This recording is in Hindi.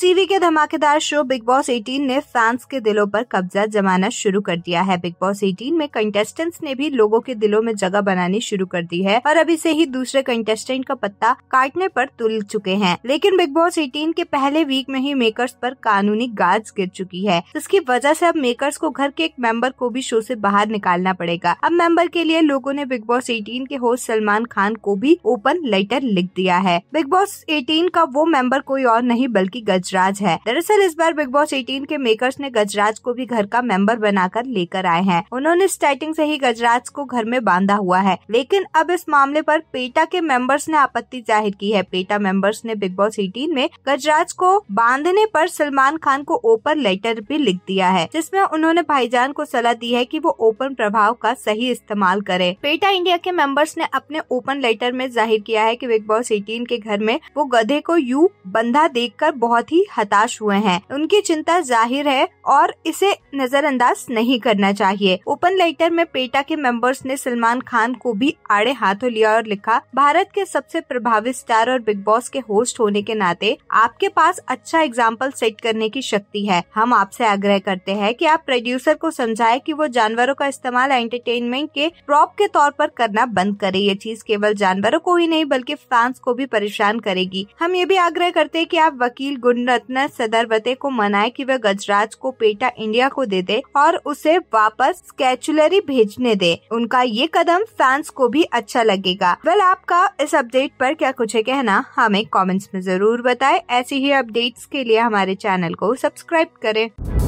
टीवी के धमाकेदार शो बिग बॉस 18 ने फैंस के दिलों पर कब्जा जमाना शुरू कर दिया है बिग बॉस 18 में कंटेस्टेंट्स ने भी लोगों के दिलों में जगह बनानी शुरू कर दी है और अभी से ही दूसरे कंटेस्टेंट का पत्ता काटने पर तुल चुके हैं लेकिन बिग बॉस 18 के पहले वीक में ही मेकर्स पर कानूनी गाज गिर चुकी है जिसकी वजह से अब मेकर्स को घर के एक मेंबर को भी शो से बाहर निकालना पड़ेगा अब मेंबर के लिए लोगों ने बिग बॉस 18 के होस्ट सलमान खान को भी ओपन लेटर लिख दिया है बिग बॉस 18 का वो मेंबर कोई और नहीं बल्कि गज गजराज है दरअसल इस बार बिग बॉस 18 के मेकर्स ने गजराज को भी घर का मेंबर बनाकर लेकर आए हैं उन्होंने स्टार्टिंग से ही गजराज को घर में बांधा हुआ है लेकिन अब इस मामले पर पेटा के मेंबर्स ने आपत्ति जाहिर की है पेटा मेंबर्स ने बिग बॉस 18 में गजराज को बांधने पर सलमान खान को ओपन लेटर भी लिख दिया है जिसमें उन्होंने भाईजान को सलाह दी है कि वो ओपन प्रभाव का सही इस्तेमाल करे पेटा इंडिया के मेंबर्स ने अपने ओपन लेटर में जाहिर किया है कि बिग बॉस 18 के घर में वो गधे को यू बंधा देखकर बहुत ही ही हताश हुए हैं उनकी चिंता जाहिर है और इसे नजरअंदाज नहीं करना चाहिए ओपन लेटर में पेटा के मेंबर्स ने सलमान खान को भी आड़े हाथों लिया और लिखा भारत के सबसे प्रभावी स्टार और बिग बॉस के होस्ट होने के नाते आपके पास अच्छा एग्जाम्पल सेट करने की शक्ति है हम आपसे आग्रह करते हैं कि आप प्रोड्यूसर को समझाए कि वो जानवरों का इस्तेमाल एंटरटेनमेंट के प्रॉप के तौर पर करना बंद करे ये चीज केवल जानवरों को ही नहीं बल्कि फैंस को भी परेशान करेगी हम ये भी आग्रह करते हैं कि आप वकील गुंड रत्न सदरवते को मनाया कि वह गजराज को पेटा इंडिया को दे दे और उसे वापस स्केचुलरी भेजने दे उनका ये कदम फैंस को भी अच्छा लगेगा वेल आपका इस अपडेट पर क्या कुछ है कहना हमें कमेंट्स में जरूर बताएं ऐसी ही अपडेट्स के लिए हमारे चैनल को सब्सक्राइब करें